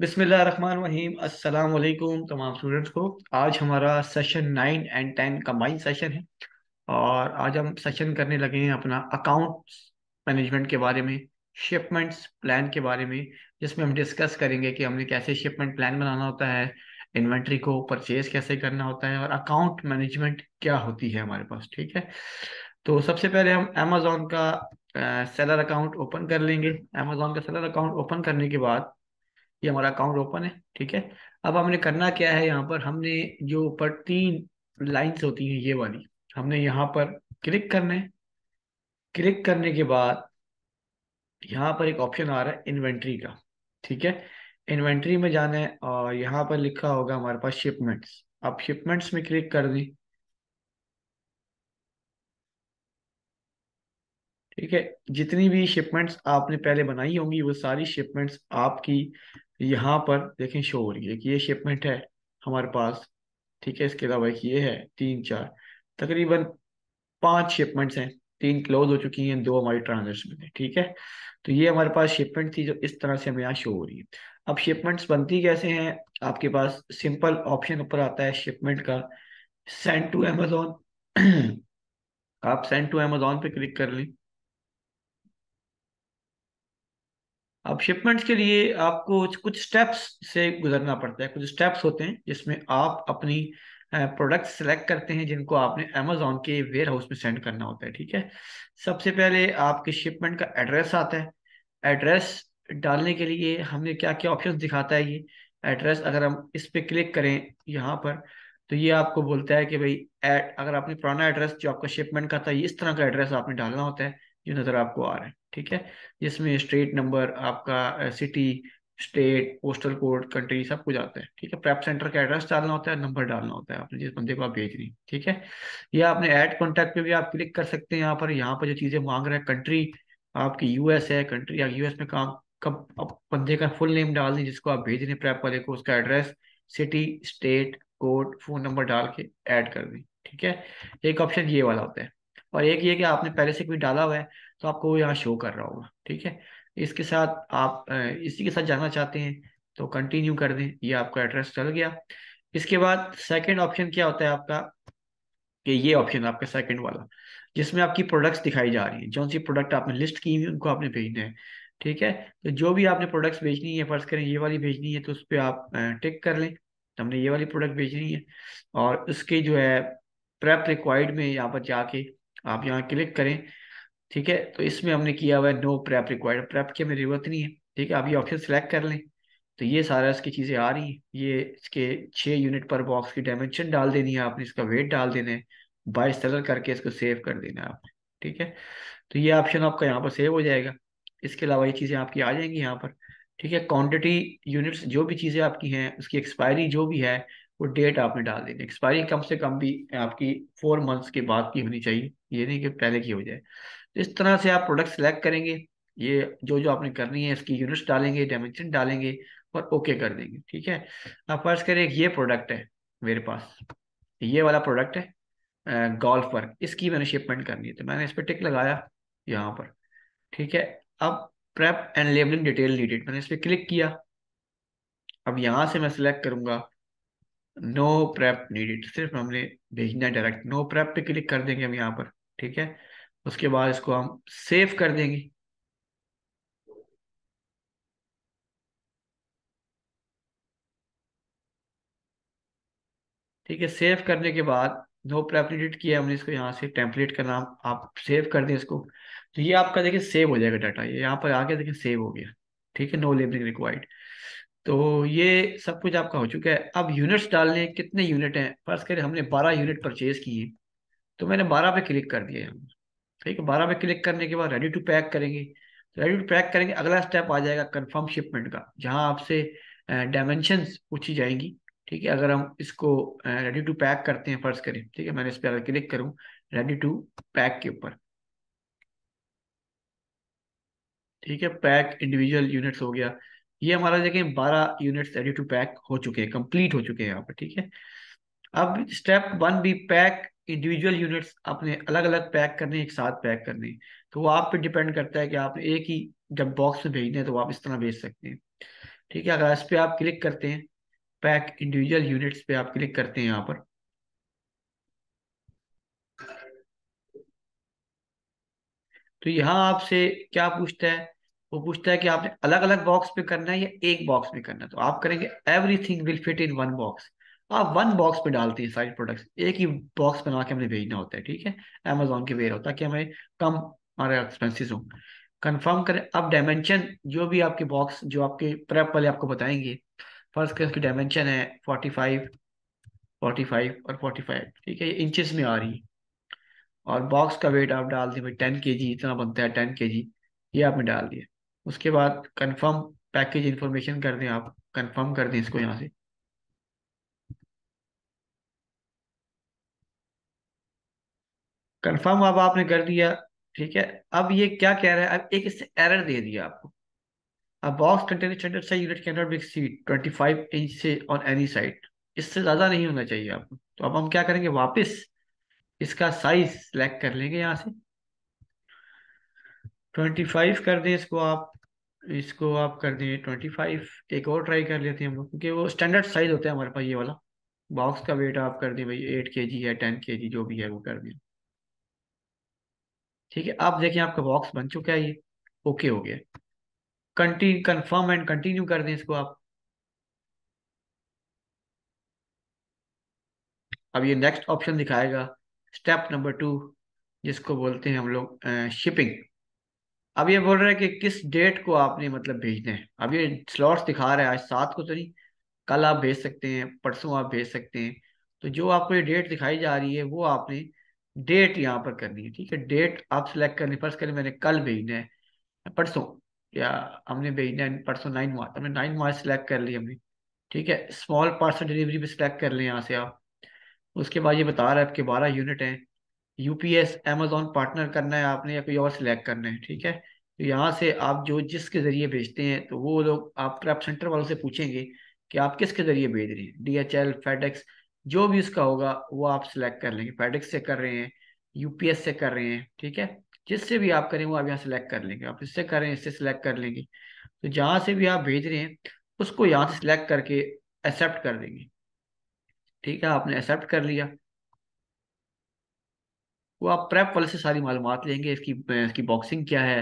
बिसमीम असलकुम तमाम स्टूडेंट्स को आज हमारा session nine and ten combined session है और आज हम सेशन करने लगे हैं अपना अकाउंट मैनेजमेंट के बारे में शिपमेंट्स प्लान के बारे में जिसमें हम डिस्कस करेंगे कि हमने कैसे शिपमेंट प्लान बनाना होता है इन्वेंट्री को परचेज कैसे करना होता है और अकाउंट मैनेजमेंट क्या होती है हमारे पास ठीक है तो सबसे पहले हम अमेजोन का सेलर अकाउंट ओपन कर लेंगे अमेजोन का सेलर अकाउंट ओपन करने के बाद ये हमारा अकाउंट ओपन है ठीक है अब हमने करना क्या है यहाँ पर हमने जो ऊपर तीन लाइंस होती हैं ये वाली हमने यहाँ पर क्लिक करना है क्लिक करने के बाद यहाँ पर एक ऑप्शन आ रहा है इन्वेंट्री का ठीक है इन्वेंट्री में जाना है और यहाँ पर लिखा होगा हमारे पास शिपमेंट्स आप शिपमेंट्स में क्लिक कर दें ठीक है जितनी भी शिपमेंट्स आपने पहले बनाई होंगी वो सारी शिपमेंट्स आपकी यहाँ पर देखें शो हो रही है कि ये शिपमेंट है हमारे पास ठीक है इसके अलावा एक ये है तीन चार तकरीबन पांच शिपमेंट्स हैं तीन क्लोज हो चुकी हैं दो हमारी ट्रांजेक्शन में ठीक है तो ये हमारे पास शिपमेंट थी जो इस तरह से हमें यहाँ शो हो रही है अब शिपमेंट्स बनती कैसे हैं आपके पास सिंपल ऑप्शन ऊपर आता है शिपमेंट का सेंड टू अमेजोन आप सेंड टू अमेजोन पे क्लिक कर लें अब शिपमेंट्स के लिए आपको कुछ स्टेप्स से गुजरना पड़ता है कुछ स्टेप्स होते हैं जिसमें आप अपनी प्रोडक्ट सेलेक्ट करते हैं जिनको आपने अमेजोन के वेयर हाउस में सेंड करना होता है ठीक है सबसे पहले आपके शिपमेंट का एड्रेस आता है एड्रेस डालने के लिए हमें क्या क्या ऑप्शन दिखाता है ये एड्रेस अगर हम इस पर क्लिक करें यहाँ पर तो ये आपको बोलता है कि भाई एड अगर आपने पुराना एड्रेस जो आपका शिपमेंट का था इस तरह का एड्रेस आपने डालना होता है जो नज़र आपको आ रहा है ठीक है जिसमें स्ट्रीट नंबर आपका city state postal code country सब कुछ आता है ठीक है प्रेप सेंटर का एड्रेस डालना होता है नंबर डालना होता है आपने जिस बंदे को आप भेज रही ठीक है या आपने ऐड कॉन्टैक्ट पे भी आप क्लिक कर सकते हैं यहाँ पर यहाँ पर जो चीज़ें मांग रहे हैं कंट्री आपकी यूएस है कंट्री या यूएस में काम कब आप बंदे का फुल नेम डाल दें जिसको आप भेज रहे हैं प्रेप वाले को उसका address city state code phone number डाल के ऐड कर दें ठीक है एक ऑप्शन ये वाला होता है और एक ये कि आपने पहले से कोई डाला हुआ है तो आपको वो यहाँ शो कर रहा होगा ठीक है इसके साथ आप इसी के साथ जाना चाहते हैं तो कंटिन्यू कर दें ये आपका एड्रेस चल गया इसके बाद सेकेंड ऑप्शन क्या होता है आपका कि ये ऑप्शन आपका सेकेंड वाला जिसमें आपकी प्रोडक्ट्स दिखाई जा रही है जौन सी प्रोडक्ट आपने लिस्ट की हुई उनको आपने भेजना है ठीक है तो जो भी आपने प्रोडक्ट्स भेजनी है फर्ज करें ये वाली भेजनी है तो उस पर आप टिक कर लें तो हमने ये वाली प्रोडक्ट भेजनी है और उसके जो है प्रेप रिक्वायर्ड में यहाँ पर जाके आप यहाँ क्लिक करें ठीक है तो इसमें हमने किया हुआ है नो प्रैप रिक्वायर्ड प्रैप की हमें जरूरत नहीं है ठीक है आप ये ऑप्शन सेलेक्ट कर लें तो ये सारा इसकी चीज़ें आ रही हैं ये इसके छः यूनिट पर बॉक्स की डायमेंशन डाल देनी है आपने इसका वेट डाल देना है बाइस सेलर करके इसको सेव कर देना है आपने ठीक है तो ये ऑप्शन आपका यहाँ पर सेव हो जाएगा इसके अलावा ये चीज़ें आपकी आ जाएंगी यहाँ पर ठीक है क्वांटिटी यूनिट्स जो भी चीज़ें आपकी हैं उसकी एक्सपायरी जो भी है वो डेट आपने डाल देनी एक्सपायरी कम से कम भी आपकी फोर मंथ्स के बाद की होनी चाहिए ये नहीं कि पहले की हो जाए तो इस तरह से आप प्रोडक्ट सेलेक्ट करेंगे ये जो जो आपने करनी है इसकी यूनिट्स डालेंगे डायमेंशन डालेंगे और ओके कर देंगे ठीक है आप फर्स्ट करें ये प्रोडक्ट है मेरे पास ये वाला प्रोडक्ट है गोल्फ वर्क इसकी मैंने शिपमेंट करनी है तो मैंने इस पर टिक लगाया यहाँ पर ठीक है अब prep and labelling detail needed मैंने इस पर क्लिक किया अब यहाँ से मैं सिलेक्ट करूँगा नो प्रेप नीडेड सिर्फ हमने भेजना है डायरेक्ट नो प्रेप पे क्लिक कर देंगे हम यहाँ पर ठीक है उसके बाद इसको हम सेव कर देंगे ठीक है सेव करने के बाद नो प्रेप नीडेड किया हमने इसको यहाँ से टेम्पलेट का नाम आप सेव कर दें इसको तो ये आपका देखिए सेव हो जाएगा डाटा ये यहाँ पर आके देखिए सेव हो गया ठीक है नो लेबलिंग रिक्वायर्ड तो ये सब कुछ आपका हो चुका है अब यूनिट्स डालने कितने यूनिट हैं फर्स्ट करें हमने बारह यूनिट परचेज किए तो मैंने बारह पे क्लिक कर दिया है ठीक है बारह पे क्लिक करने के बाद रेडी टू पैक करेंगे रेडी टू पैक करेंगे अगला स्टेप आ जाएगा कन्फर्म शिपमेंट का जहाँ आपसे डायमेंशन पूछी जाएंगी ठीक है अगर हम इसको रेडी टू पैक करते हैं फर्स्ट करें ठीक है मैंने इस पर अगर क्लिक करूँ रेडी टू पैक के ऊपर ठीक है पैक इंडिविजुअल यूनिट्स हो गया ये हमारा देखें बारह यूनिट्स रेडी टू पैक हो चुके हैं कंप्लीट हो चुके हैं यहाँ पर ठीक है अब स्टेप वन भी पैक इंडिविजुअल यूनिट्स अपने अलग अलग पैक करने एक साथ पैक करने तो वो आप पे डिपेंड करता है कि आप एक ही जब बॉक्स में भेजने हैं तो आप इस तरह भेज सकते हैं ठीक है अगर इस पर आप क्लिक करते हैं पैक इंडिविजुअल यूनिट्स पे आप क्लिक करते हैं यहाँ पर तो यहाँ आपसे क्या पूछता है वो पूछता है कि आपने अलग अलग बॉक्स पे करना है या एक बॉक्स में करना है तो आप करेंगे everything will fit in one box आप वन बॉक्स पे डालते हैं सारे प्रोडक्ट्स एक ही बॉक्स बना के हमें भेजना होता है ठीक है अमेजोन के वेयर होता है कि हमें कम हमारे एक्सपेंसिस हो कंफर्म करें अब डायमेंशन जो भी आपके बॉक्स जो आपके प्रेप वाले आपको बताएंगे फर्स्ट के उसकी डायमेंशन है फोर्टी फाइव फोर्टी फाइव और फोर्टी फाइव ठीक है ये इंचज में आ रही है और बॉक्स का वेट आप डाल दें भाई टेन के जी इतना बनता है टेन के जी ये आपने डाल दिया उसके बाद कंफर्म पैकेज इन्फॉर्मेशन कर दें आप कंफर्म कर दें इसको यहाँ से कंफर्म अब आपने कर दिया ठीक है अब ये क्या कह रहा है अब एक इससे एरर दे दिया आपको अब box container standard size unit can not be exceed 25 inch से ऑन एनी साइड इससे ज्यादा नहीं होना चाहिए आपको तो अब हम क्या करेंगे वापस इसका साइज सेलेक्ट कर लेंगे यहाँ से ट्वेंटी फाइव कर दें इसको आप इसको आप कर दें ट्वेंटी फाइव एक और ट्राई कर लेते हैं हम लोग क्योंकि वो स्टैंडर्ड साइज होता है हमारे पास ये वाला बॉक्स का वेट आप कर दें भाई एट के जी है टेन के जी जो भी है वो कर दें ठीक है आप देखें आपका बॉक्स बन चुका है ये ओके हो गया कंटिन्यू कन्फर्म एंड कंटिन्यू कर दें इसको आप अब ये नेक्स्ट ऑप्शन दिखाएगा स्टेप नंबर टू जिसको बोलते हैं हम लोग शिपिंग अब ये बोल रहे हैं कि किस डेट को आपने मतलब भेजना है अब ये स्लॉट्स दिखा रहे हैं आज सात को तो नहीं कल आप भेज सकते हैं परसों आप भेज सकते हैं तो जो आपको ये डेट दिखाई जा रही है वो आपने डेट यहाँ पर करनी है ठीक है डेट आप सिलेक्ट करनी फर्स्ट करें मैंने कल भेजना है परसों या हमने भेजना है परसों नाइन मार्च हमने नाइन मार्च सेलेक्ट कर ली हमने ठीक है स्मॉल पार्सल डिलीवरी भी सिलेक्ट कर लें यहाँ से आप उसके बाद ये बता रहे हैं आपके बारह यूनिट हैं यूपीएस एमेजोन पार्टनर करना है आपने या कोई और सिलेक्ट करना है ठीक है तो यहाँ से आप जो जिसके ज़रिए भेजते हैं तो वो लोग आप ट्रैप सेंटर वालों से पूछेंगे कि आप किसके ज़रिए भेज रहे हैं डी एच एल फेडेक्स जो भी उसका होगा वो आप सिलेक्ट कर लेंगे फेडेक्स से कर रहे हैं यूपीएस से कर रहे हैं ठीक है जिससे भी आप करें वो आप यहाँ सेलेक्ट कर लेंगे आप इससे कर रहे हैं इससे सिलेक्ट कर लेंगे तो जहाँ से भी आप भेज रहे हैं उसको यहाँ से सिलेक्ट करके एक्सेप्ट कर देंगे ठीक है आपने एक्सेप्ट कर लिया वो आप प्रेप वाले से सारी मालूम लेंगे इसकी इसकी बॉक्सिंग क्या है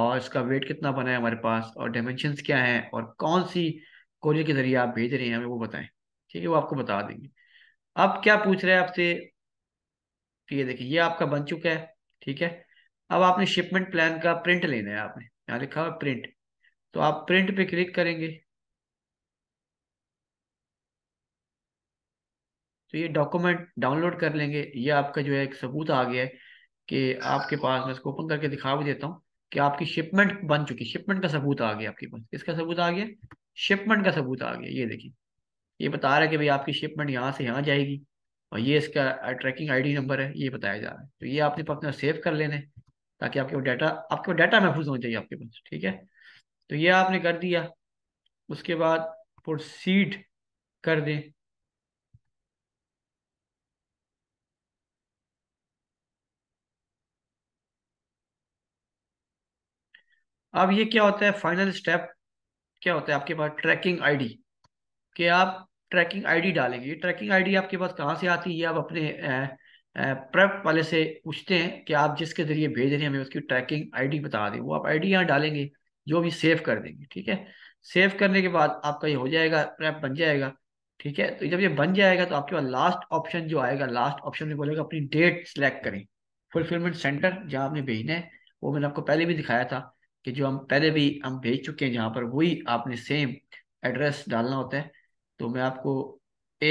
और इसका वेट कितना बना है हमारे पास और डायमेंशन क्या है और कौन सी कोरियर के जरिए आप भेज रहे हैं हमें वो बताएं ठीक है वो आपको बता देंगे अब क्या पूछ रहे हैं आपसे ये देखिए ये आपका बन चुका है ठीक है अब आपने शिपमेंट प्लान का प्रिंट लेना है आपने यहाँ लिखा हुआ प्रिंट तो आप प्रिंट पे क्लिक करेंगे तो ये डॉक्यूमेंट डाउनलोड कर लेंगे ये आपका जो है एक सबूत आ गया है कि आपके पास मैं इसको ओपन करके दिखा भी देता हूँ कि आपकी शिपमेंट बन चुकी शिपमेंट का सबूत आ गया आपके पास किसका सबूत आ गया शिपमेंट का सबूत आ गया ये देखिए ये बता रहा है कि भाई आपकी शिपमेंट यहाँ से यहाँ जाएगी और ये इसका ट्रैकिंग आईडी नंबर है ये बताया जा रहा है तो ये आपने तो अपना सेव कर लेना है ताकि आपके डाटा आपके डाटा महफूज होना चाहिए आपके पास ठीक है तो ये आपने कर दिया उसके बाद प्रोसीड कर दें अब ये क्या होता है फाइनल स्टेप क्या होता है आपके पास ट्रैकिंग आईडी कि आप ट्रैकिंग आईडी डालेंगे ट्रैकिंग आईडी आपके पास कहाँ से आती है ये आप अपने प्रेप वाले से पूछते हैं कि आप जिसके जरिए भेज रहे हैं हमें उसकी ट्रैकिंग आईडी बता दें वो आप आईडी यहाँ डालेंगे जो भी सेव कर देंगे ठीक है सेव करने के बाद आपका ये हो जाएगा प्रेप बन जाएगा ठीक है तो जब ये बन जाएगा तो आपके पास लास्ट ऑप्शन जो आएगा लास्ट ऑप्शन में बोलेगा अपनी डेट सेलेक्ट करें फुलफिलमेंट सेंटर जहाँ आपने भेजना है वो मैंने आपको पहले भी दिखाया था कि जो हम पहले भी हम भेज चुके हैं जहाँ पर वही आपने सेम एड्रेस डालना होता है तो मैं आपको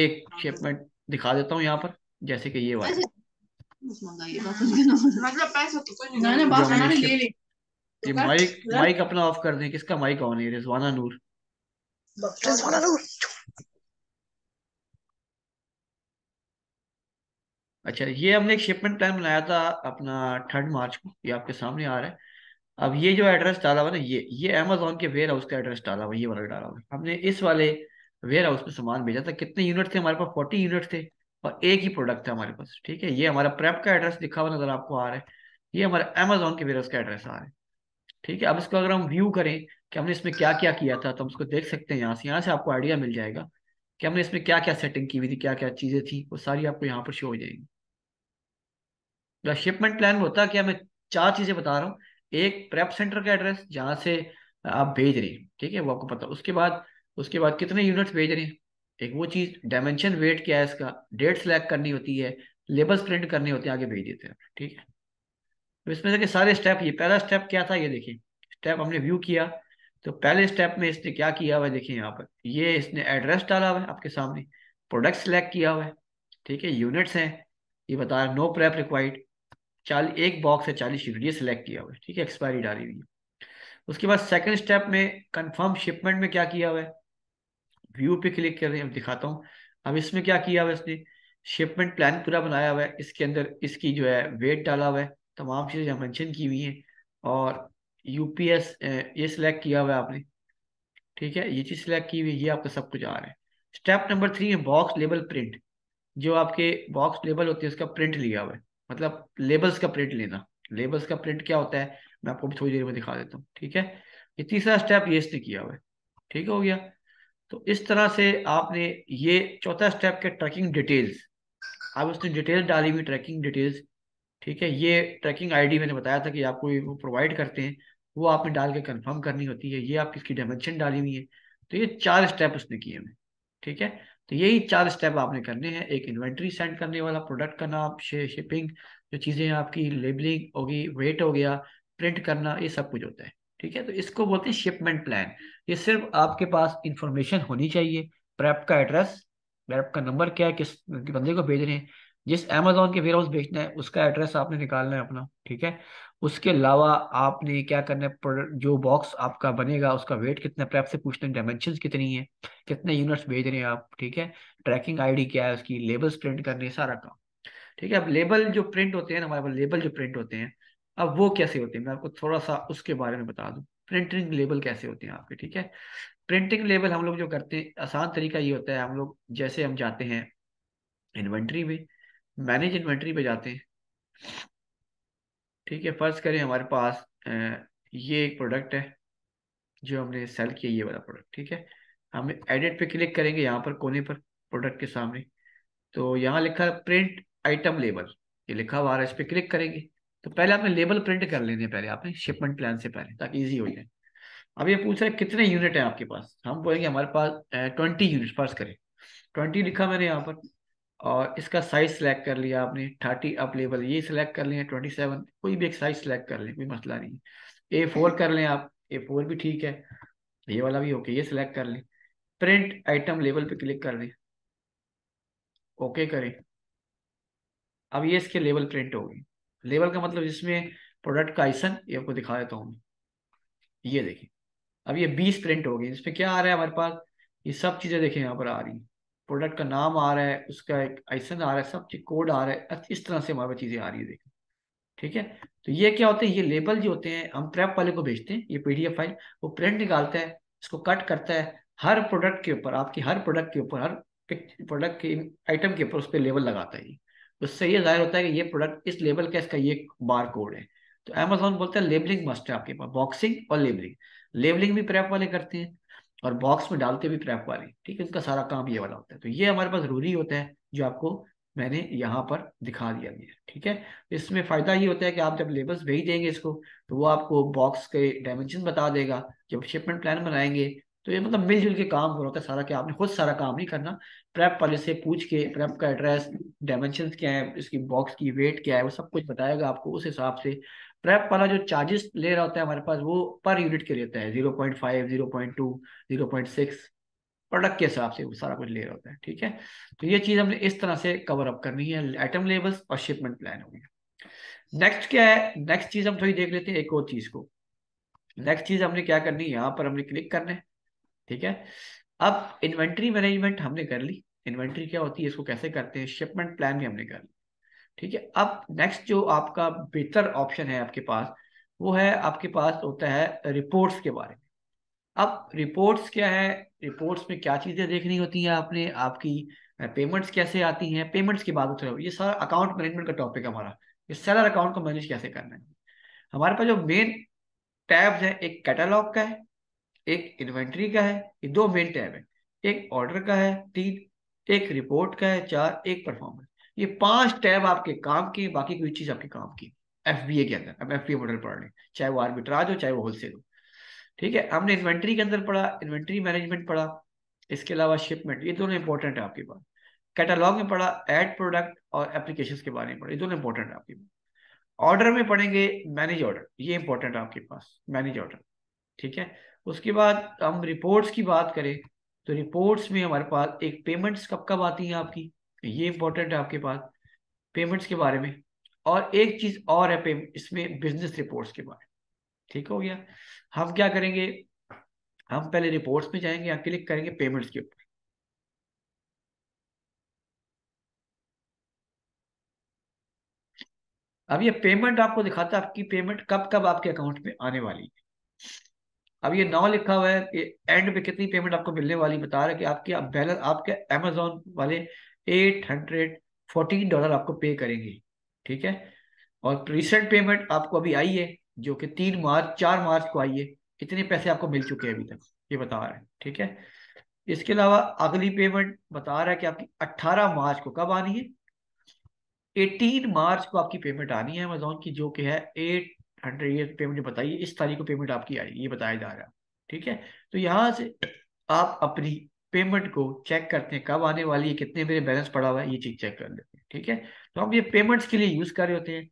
एक शिपमेंट हाँ, दिखा देता हूँ यहाँ पर जैसे कि ये वाला मतलब तो तो ये माइक माइक अपना ऑफ कर दें किसका माइक ऑन है रिजवाना नूर रिजवाना नूर अच्छा ये हमने एक शिपमेंट प्लान बनाया था अपना थर्ड मार्च को ये आपके सामने आ रहा है अब ये जो एड्रेस डाला हुआ ना ये ये अमेजोन के वेयर हाउस का एड्रेस डाला हुआ ये वाला डाला हुआ हमने इस वाले वेयर हाउस में सामान भेजा था कितने यूनिट थे हमारे पास फोर्टी यूनिट थे और एक ही प्रोडक्ट था हमारे पास ठीक है ये हमारा प्रेप का एड्रेस लिखा हुआ नजर आपको आ रहा है ये हमारा अमेजोन के वेयर हाउस का एड्रेस आ रहा है ठीक है अब इसको अगर हम व्यू करें कि हमने इसमें क्या क्या किया था तो हम इसको देख सकते हैं यहाँ से यहाँ से आपको आइडिया मिल जाएगा कि हमने इसमें क्या क्या सेटिंग की हुई थी क्या क्या चीज़ें थी वो सारी आपको यहाँ पर शो हो जाएंगी शिपमेंट प्लान होता है कि मैं चार चीज़ें बता रहा हूँ एक प्रेप सेंटर का एड्रेस जहाँ से आप भेज रहे हैं ठीक है वो आपको पता उसके बाद उसके बाद कितने यूनिट्स भेज रहे हैं एक वो चीज़ डायमेंशन वेट क्या है इसका डेट सेलेक्ट करनी होती है लेबल्स प्रिंट करने होते हैं आगे भेज देते हैं ठीक है तो इसमें देखिए सारे स्टेप ये पहला स्टेप क्या था ये देखिए स्टेप हमने व्यू किया तो पहले स्टेप में इसने क्या किया हुआ है देखिए यहाँ पर ये इसने एड्रेस डाला हुआ है आपके सामने प्रोडक्ट सेलेक्ट किया हुआ है ठीक है यूनिट्स हैं ये बता बताया नो प्रेप रिक्वायर्ड चाल एक बॉक्स है चालीस यूनिट ये सिलेक्ट किया हुआ है ठीक है एक्सपायरी डाली हुई है उसके बाद सेकंड स्टेप में कंफर्म शिपमेंट में क्या किया हुआ है व्यू पे क्लिक कर रहे हैं दिखाता हूँ अब इसमें क्या किया हुआ है इसने शिपमेंट प्लान पूरा बनाया हुआ है इसके अंदर इसकी जो है वेट डाला हुआ है तमाम चीज़ें मैंशन की हुई हैं और यूपीएस ये सिलेक्ट किया हुआ है आपने ठीक है ये चीज़ सिलेक्ट की हुई है ये आपका सब कुछ आ रहा है स्टेप नंबर थ्री है बॉक्स लेबल प्रिंट जो आपके बॉक्स लेबल होती है उसका प्रिंट लिया हुआ है मतलब लेबल्स का प्रिंट लेना लेबल्स का प्रिंट क्या होता है मैं आपको भी थोड़ी देर में दिखा देता हूँ ठीक है ये तीसरा स्टेप ये इसने किया हुआ है ठीक हो गया तो इस तरह से आपने ये चौथा स्टेप के ट्रैकिंग डिटेल्स आप उसने डिटेल डाली हुई ट्रैकिंग डिटेल्स ठीक है ये ट्रैकिंग आईडी मैंने बताया था कि आपको वो प्रोवाइड करते हैं वो आपने डाल के कंफर्म करनी होती है ये आप किसकी डायमेंशन डाली हुई है तो ये चार स्टेप उसने किए हुए ठीक है तो यही चार स्टेप आपने करने हैं एक इन्वेंट्री सेंड करने वाला प्रोडक्ट का नाम शिपिंग जो चीज़ें आपकी लेबलिंग होगी वेट हो गया प्रिंट करना ये सब कुछ होता है ठीक है तो इसको बोलते हैं शिपमेंट प्लान ये सिर्फ आपके पास इंफॉर्मेशन होनी चाहिए प्रेप का एड्रेस प्रेप का नंबर क्या है किस बंदे को भेज रहे हैं जिस अमेजोन के वेयर हाउस बेचना है उसका एड्रेस आपने निकालना है अपना ठीक है उसके अलावा आपने क्या करना है जो बॉक्स आपका बनेगा उसका वेट कितना प्रेप से पूछना है डायमेंशन कितनी है कितने यूनिट्स भेज रहे हैं आप ठीक है ट्रैकिंग आईडी क्या है उसकी लेबल्स प्रिंट करने सारा काम ठीक है अब लेबल जो प्रिंट होते हैं हमारे पास लेबल जो प्रिंट होते हैं अब वो कैसे होते हैं मैं आपको थोड़ा सा उसके बारे में बता दूँ प्रिंटिंग लेबल कैसे होते हैं आपके ठीक है प्रिंटिंग लेबल हम लोग जो करते हैं आसान तरीका ये होता है हम लोग जैसे हम जाते हैं इन्वेंट्री में मैनेज इन्वेंट्री पे जाते हैं ठीक है फर्ज करें हमारे पास ये एक प्रोडक्ट है जो हमने सेल किया ये वाला प्रोडक्ट ठीक है हम एडिट पे क्लिक करेंगे यहाँ पर कोने पर प्रोडक्ट के सामने तो यहाँ लिखा प्रिंट आइटम लेबल ये लिखा हुआ है इस पर क्लिक करेंगे तो पहले आपने लेबल प्रिंट कर लेने पहले आपने शिपमेंट प्लान से पहले ताकि ईजी हो जाए अब ये पूछ रहे कितने यूनिट हैं आपके पास हम बोलेंगे हमारे पास ट्वेंटी यूनिट फर्स्ट करें ट्वेंटी लिखा मैंने यहाँ पर और इसका साइज सेलेक्ट कर लिया आपने थर्टी अप लेवल ये सिलेक्ट कर लें ट्वेंटी सेवन कोई भी एक साइज सेलेक्ट कर लें कोई मसला नहीं ए फोर कर लें आप ए फोर भी ठीक है ये वाला भी ओके ये सिलेक्ट कर लें प्रिंट आइटम लेवल पे क्लिक कर लें ओके करें अब ये इसके लेवल प्रिंट हो लेवल का मतलब जिसमें प्रोडक्ट का आइसन ये आपको दिखा देता हूँ ये देखिए अब ये बीस प्रिंट हो इस इसमें क्या आ रहा है हमारे पास ये सब चीज़ें देखें यहाँ पर आ रही हैं प्रोडक्ट का नाम आ रहा है उसका एक आइसन आ रहा है सब चीज कोड आ रहा है इस तरह से हमारे चीजें आ रही है देखें ठीक है तो ये क्या होते हैं ये लेबल जो होते हैं हम प्रेप वाले को भेजते हैं ये पीडीएफ फाइल वो प्रिंट निकालता है इसको कट करता है हर प्रोडक्ट के ऊपर आपकी हर प्रोडक्ट के ऊपर हर प्रोडक्ट के आइटम के ऊपर उस पर लेबल लगाता है तो उससे ये जाहिर होता है कि ये प्रोडक्ट इस लेबल का इसका ये बार कोड है तो अमेजोन बोलता है लेबलिंग मस्ट है आपके पास बॉक्सिंग और लेबलिंग लेबलिंग भी प्रेप वाले करते हैं और बॉक्स में डालते भी ट्रैप वाले ठीक है इसका सारा काम ये वाला होता है तो ये हमारे पास जरूरी होता है जो आपको मैंने यहाँ पर दिखा दिया गया ठीक है इसमें फायदा ये होता है कि आप जब लेबल्स भेज देंगे इसको तो वो आपको बॉक्स के डायमेंशन बता देगा जब शिपमेंट प्लान बनाएंगे तो ये मतलब मिलजुल के काम हो रहा होता है सारा कि आपने खुद सारा काम नहीं करना प्रेप वाले से पूछ के प्रेप का एड्रेस डायमेंशन क्या है इसकी बॉक्स की वेट क्या है वो सब कुछ बताएगा आपको उस हिसाब से ट्रैप वाला जो चार्जेस ले रहा होता है हमारे पास वो पर यूनिट के लेता है zero point five zero point two zero point six product के हिसाब से वो सारा कुछ ले रहा होता है ठीक है तो ये चीज हमने इस तरह से कवर अप करनी है आइटम लेबल्स और शिपमेंट प्लान हो गया नेक्स्ट क्या है नेक्स्ट चीज हम थोड़ी देख लेते हैं एक और चीज को नेक्स्ट चीज हमने क्या करनी है यहाँ पर हमने क्लिक करना है ठीक है अब इन्वेंट्री मैनेजमेंट हमने कर ली इन्वेंट्री क्या होती है इसको कैसे करते हैं शिपमेंट प्लान भी हमने कर ली ठीक है अब नेक्स्ट जो आपका बेहतर ऑप्शन है आपके पास वो है आपके पास होता है रिपोर्ट्स के बारे में अब रिपोर्ट्स क्या है रिपोर्ट्स में क्या चीज़ें देखनी होती हैं आपने आपकी पेमेंट्स कैसे आती हैं पेमेंट्स के बाद उतर ये सारा अकाउंट मैनेजमेंट का टॉपिक है हमारा ये सेलर अकाउंट को मैनेज कैसे करना है हमारे पास जो मेन टैब्स हैं एक कैटलॉग का है एक इन्वेंट्री का है ये दो मेन टैब है एक ऑर्डर का है तीन एक रिपोर्ट का है चार एक परफॉर्मेंस ये पांच टैब आपके काम के बाकी कोई चीज आपके काम की एफ बी ए के अंदर अब एफ बी ए मॉडल पढ़ा चाहे वो आर्बिट्राज हो चाहे वो होलसेल हो ठीक है हमने इन्वेंट्री के अंदर पढ़ा इन्वेंट्री मैनेजमेंट पढ़ा इसके अलावा शिपमेंट ये दोनों इंपॉर्टेंट है आपके पास कैटालॉग में पढ़ा एड प्रोडक्ट और एप्लीकेशन के बारे में पढ़ा ये दोनों इंपॉर्टेंट है आपके पास ऑर्डर में पढ़ेंगे मैनेज ऑर्डर ये इंपॉर्टेंट है आपके पास मैनेज ऑर्डर ठीक है उसके बाद हम रिपोर्ट्स की बात करें तो रिपोर्ट्स में हमारे पास एक पेमेंट्स कब कब आती है आपकी ये इंपॉर्टेंट है आपके पास पेमेंट्स के बारे में और एक चीज और है इसमें बिजनेस रिपोर्ट्स के बारे में ठीक हो गया हम क्या करेंगे हम पहले रिपोर्ट्स में जाएंगे या क्लिक करेंगे पेमेंट्स के ऊपर अब ये पेमेंट आपको दिखाता है आपकी पेमेंट कब कब आपके अकाउंट में आने वाली है अब ये नौ लिखा हुआ है कि एंड पे कितनी पेमेंट आपको मिलने वाली बता रहा है कि आपके बैलेंस आपके अमेजोन वाले एट हंड्रेड फोर्टीन डॉलर आपको पे करेंगे ठीक है और रिसेंट पेमेंट आपको अभी आई है जो कि तीन मार्च चार मार्च को आई है इतने पैसे आपको मिल चुके हैं अभी तक ये बता रहे हैं ठीक है इसके अलावा अगली पेमेंट बता रहा है कि आपकी 18 मार्च को कब आनी है 18 मार्च को आपकी पेमेंट आनी है अमेजोन की जो कि है एट हंड्रेड ये पेमेंट बताइए इस तारीख को पेमेंट आपकी आएगी ये बताया जा रहा है ठीक है तो यहाँ से आप अपनी पेमेंट को चेक करते हैं कब आने वाली है कितने मेरे बैलेंस पड़ा हुआ है ये चीज चेक कर लेते हैं ठीक है तो हम ये पेमेंट्स के लिए यूज कर रहे होते हैं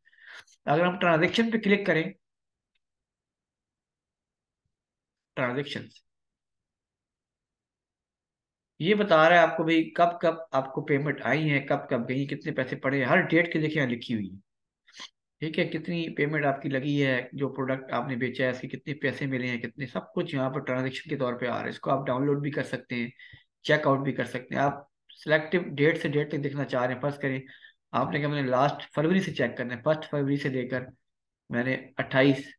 अगर हम ट्रांजेक्शन पे क्लिक करें ट्रांजेक्शन ये बता रहा है आपको भाई कब कब आपको पेमेंट आई है कब कब गई कितने पैसे पड़े हर डेट के देखिए यहाँ लिखी हुई है ठीक है कितनी पेमेंट आपकी लगी है जो प्रोडक्ट आपने बेचा है इसके कितने पैसे मिले हैं कितने सब कुछ यहाँ पर ट्रांजेक्शन के तौर पर आ रहा है इसको आप डाउनलोड भी कर सकते हैं चेकआउट भी कर सकते हैं आप सिलेक्टिव डेट से डेट तक देखना चाह रहे हैं फर्स्ट करें आपने कहा मैंने लास्ट फरवरी से चेक करना है फर्स्ट फरवरी से लेकर मैंने अट्ठाईस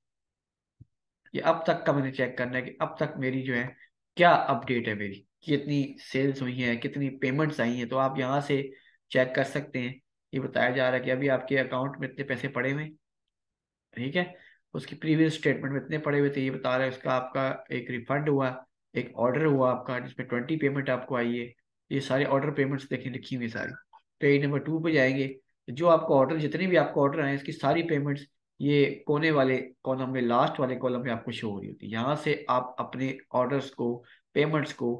ये अब तक का मैंने चेक करना है कि अब तक मेरी जो है क्या अपडेट है मेरी कितनी सेल्स हुई हैं कितनी पेमेंट्स आई हैं तो आप यहाँ से चेक कर सकते हैं ये बताया जा रहा है कि अभी आपके अकाउंट में इतने पैसे पड़े हुए ठीक है उसकी प्रीवियस स्टेटमेंट में इतने पड़े हुए थे ये बता रहा है उसका आपका एक रिफंड हुआ एक ऑर्डर हुआ आपका जिसमें ट्वेंटी पेमेंट आपको आई है ये सारे ऑर्डर पेमेंट्स देखें लिखी हुई सारी पेज तो नंबर टू पे जाएंगे जो आपको ऑर्डर जितने भी आपको ऑर्डर आए इसकी सारी पेमेंट्स ये कोने वाले कॉलम में लास्ट वाले कॉलम में आपको शो हो रही होती है यहाँ से आप अपने ऑर्डर्स को पेमेंट्स को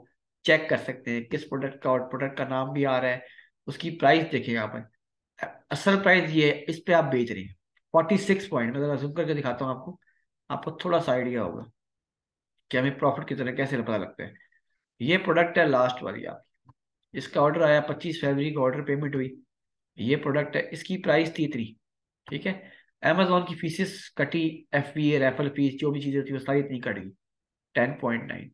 चेक कर सकते हैं किस प्रोडक्ट का और प्रोडक्ट का नाम भी आ रहा है उसकी प्राइस देखेगा अपन असल प्राइस ये है इस पे आप बेच रहे हैं फोर्टी सिक्स पॉइंट मैं जूम करके दिखाता हूँ आपको आपको थोड़ा सा आइडिया होगा कि हमें प्रॉफिट की तरह कैसे पता लगता है ये प्रोडक्ट है लास्ट वाली आप इसका ऑर्डर आया पच्चीस फरवरी को ऑर्डर पेमेंट हुई ये प्रोडक्ट है इसकी प्राइस थी इतनी ठीक है अमेजोन की फीसिस कटी F B A referral fee जो भी चीज़ें थी वो सारी इतनी कट गई टेन पॉइंट नाइन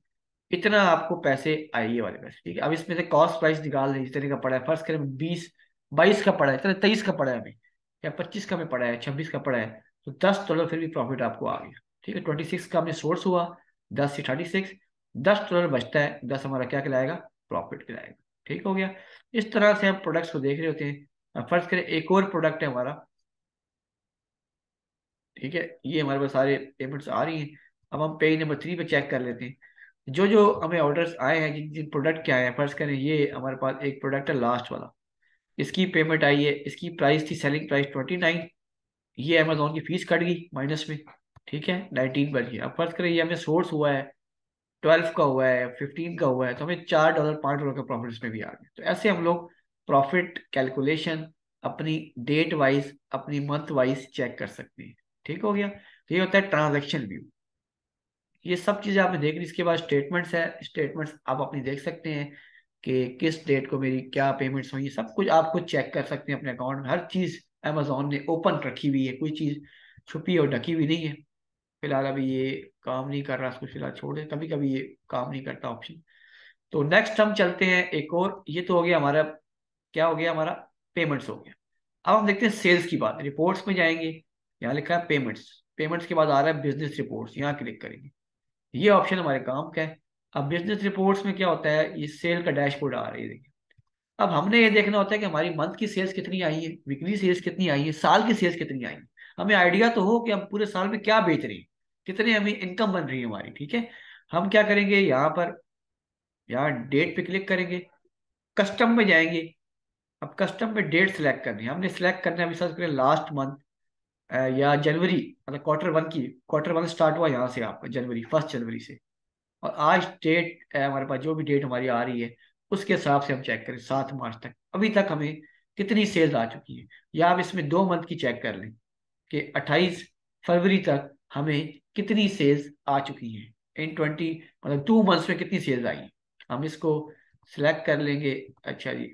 इतना आपको पैसे आइए वाले पैसे ठीक है अब इसमें से कॉस्ट प्राइस निकाल दें जिस तरह का पड़ा है फर्स्ट करें बीस बाईस का पड़ा है तेईस का पड़ा है अभी या पच्चीस का भी पड़ा है छब्बीस का पड़ा है तो दस डॉलर फिर भी प्रॉफिट आपको आ गया ठीक है ट्वेंटी सिक्स का हमें सोर्स हुआ दस से थर्टी सिक्स दस डॉलर बचता है दस हमारा क्या खिलाएगा प्रॉफिट खिलाएगा ठीक हो गया इस तरह से हम प्रोडक्ट्स को देख रहे होते हैं फर्ज करें एक और प्रोडक्ट है हमारा ठीक है ये हमारे पास सारे पेमेंट्स आ रही हैं अब हम पेज नंबर थ्री पे चेक कर लेते हैं जो जो हमें ऑर्डर्स आए हैं जिन जिन प्रोडक्ट के आए हैं फर्ज करें ये हमारे पास एक प्रोडक्ट है लास्ट वाला इसकी पेमेंट आई है इसकी प्राइस थी सेलिंग प्राइस ट्वेंटी नाइन ये अमेजोन की फीस कट गई माइनस में ठीक है नाइनटीन पर अब फर्ज करें ये हमें सोर्स हुआ है ट्वेल्व का हुआ है फिफ्टीन का हुआ है तो हमें चार डॉलर पाँच डॉलर का प्रॉफिट इसमें भी आ गया तो ऐसे हम लोग प्रॉफिट कैलकुलेशन अपनी डेट वाइज अपनी मंथ वाइज चेक कर सकते हैं ठीक हो गया तो ये होता है ट्रांजेक्शन व्यू ये सब चीज़ें आपने देख ली इसके बाद स्टेटमेंट्स है स्टेटमेंट्स आप अपनी देख सकते हैं कि किस डेट को मेरी क्या पेमेंट्स हुई सब कुछ आप खुद चेक कर सकते हैं अपने अकाउंट में हर चीज़ अमेजोन ने ओपन रखी हुई है कोई चीज़ छुपी और ढकी हुई नहीं है फिलहाल अभी ये काम नहीं कर रहा उसको फिलहाल छोड़ कभी कभी ये काम नहीं करता ऑप्शन तो नेक्स्ट हम चलते हैं एक और ये तो हो गया हमारा क्या हो गया हमारा पेमेंट्स हो गया अब हम देखते हैं सेल्स की बात रिपोर्ट्स में जाएंगे यहाँ लिखा है पेमेंट्स पेमेंट्स के बाद आ रहा है बिजनेस रिपोर्ट्स यहाँ क्लिक करेंगे ये ऑप्शन हमारे काम का है अब बिजनेस रिपोर्ट्स में क्या होता है ये सेल का डैशबोर्ड आ रही है अब हमने ये देखना होता है कि हमारी मंथ की सेल्स कितनी आई है वीकली सेल्स कितनी आई है साल की सेल्स कितनी आई है हमें आइडिया तो हो कि हम पूरे साल में क्या बेच रहे हैं कितने हमें इनकम बन रही है हमारी ठीक है हम क्या करेंगे यहाँ पर यहाँ डेट पे क्लिक करेंगे कस्टम में जाएंगे अब कस्टम में डेट सिलेक्ट करनी है हमने सेलेक्ट करना है अभी करें लास्ट मंथ या जनवरी मतलब क्वार्टर वन की क्वार्टर वन स्टार्ट हुआ यहाँ से आपका जनवरी फर्स्ट जनवरी से और आज डेट हमारे पास जो भी डेट हमारी आ रही है उसके हिसाब से हम चेक करें सात मार्च तक अभी तक हमें कितनी सेल्स आ चुकी है या आप इसमें दो मंथ की चेक कर लें कि अट्ठाईस फरवरी तक हमें कितनी सेल्स आ चुकी हैं इन ट्वेंटी मतलब टू मंथ्स में कितनी सेल्स आई हैं हम इसको सिलेक्ट कर लेंगे अच्छा जी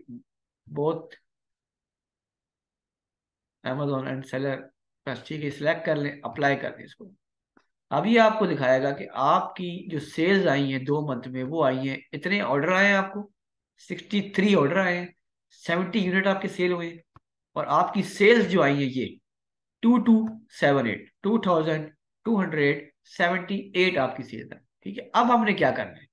बहुत अमेजोन एंड सेलर बस ठीक है सिलेक्ट कर लें अप्लाई कर दें इसको अभी आपको दिखाएगा कि आपकी जो सेल्स आई हैं दो मंथ में वो आई हैं इतने ऑर्डर आए हैं आपको सिक्सटी थ्री ऑर्डर आए हैं सेवेंटी यूनिट आपके सेल हुए और आपकी सेल्स जो आई है ये two two seven eight two thousand two hundred seventy eight आपकी सेल्स है ठीक है अब हमने क्या करना है